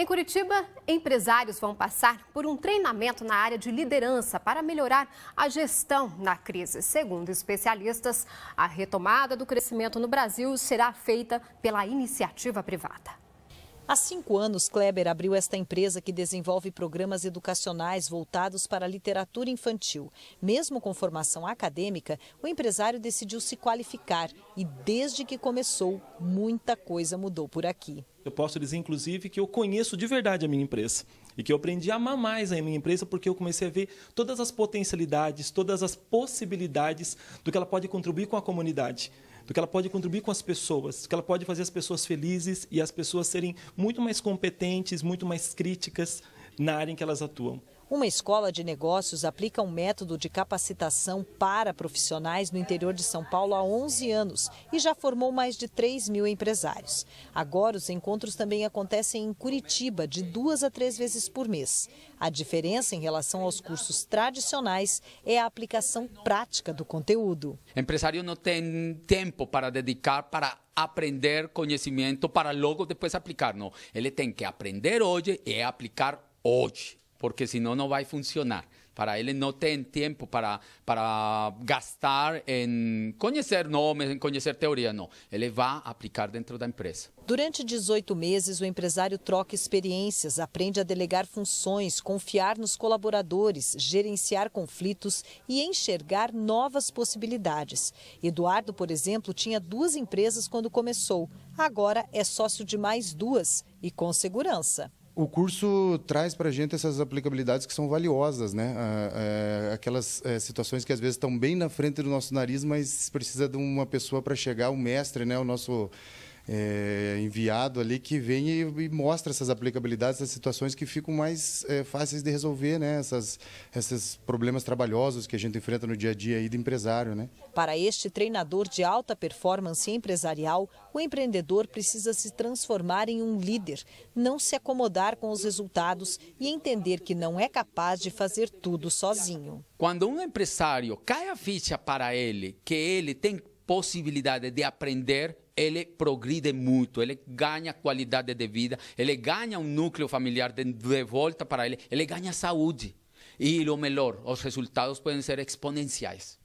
Em Curitiba, empresários vão passar por um treinamento na área de liderança para melhorar a gestão na crise. Segundo especialistas, a retomada do crescimento no Brasil será feita pela iniciativa privada. Há cinco anos, Kleber abriu esta empresa que desenvolve programas educacionais voltados para a literatura infantil. Mesmo com formação acadêmica, o empresário decidiu se qualificar e, desde que começou, muita coisa mudou por aqui. Eu posso dizer, inclusive, que eu conheço de verdade a minha empresa e que eu aprendi a amar mais a minha empresa porque eu comecei a ver todas as potencialidades, todas as possibilidades do que ela pode contribuir com a comunidade do que ela pode contribuir com as pessoas, do que ela pode fazer as pessoas felizes e as pessoas serem muito mais competentes, muito mais críticas na área em que elas atuam. Uma escola de negócios aplica um método de capacitação para profissionais no interior de São Paulo há 11 anos e já formou mais de 3 mil empresários. Agora, os encontros também acontecem em Curitiba, de duas a três vezes por mês. A diferença em relação aos cursos tradicionais é a aplicação prática do conteúdo. O empresário não tem tempo para dedicar para aprender conhecimento para logo depois aplicar. Não, ele tem que aprender hoje e aplicar hoje porque si no, no va a funcionar. Para él no tiene tiempo para, para gastar en conocer nomes, en conocer teoría, no. Ele va a aplicar dentro da empresa. Durante 18 meses, o empresário troca experiências, aprende a delegar funções, confiar nos colaboradores, gerenciar conflitos e enxergar novas possibilidades. Eduardo, por exemplo, tinha duas empresas quando começou. Agora é sócio de mais duas e com segurança. O curso traz para a gente essas aplicabilidades que são valiosas, né? Ah, é, aquelas é, situações que às vezes estão bem na frente do nosso nariz, mas precisa de uma pessoa para chegar, o mestre, né? O nosso é, enviado ali que vem e, e, mostra essas aplicabilidades, essas situações que ficam mais é, fáceis de resolver, né? Essas, esses problemas trabalhosos que a gente enfrenta no dia a dia aí do empresário, né? Para este treinador de alta performance empresarial, o empreendedor precisa se transformar em um líder, não se acomodar com os resultados e entender que não é capaz de fazer tudo sozinho. Quando um empresário cai a ficha para ele que ele tem possibilidade de aprender ele progride muito, ele ganha qualidade de vida, ele ganha um núcleo familiar de, de volta para ele, ele ganha saúde. E o melhor, os resultados podem ser exponenciais.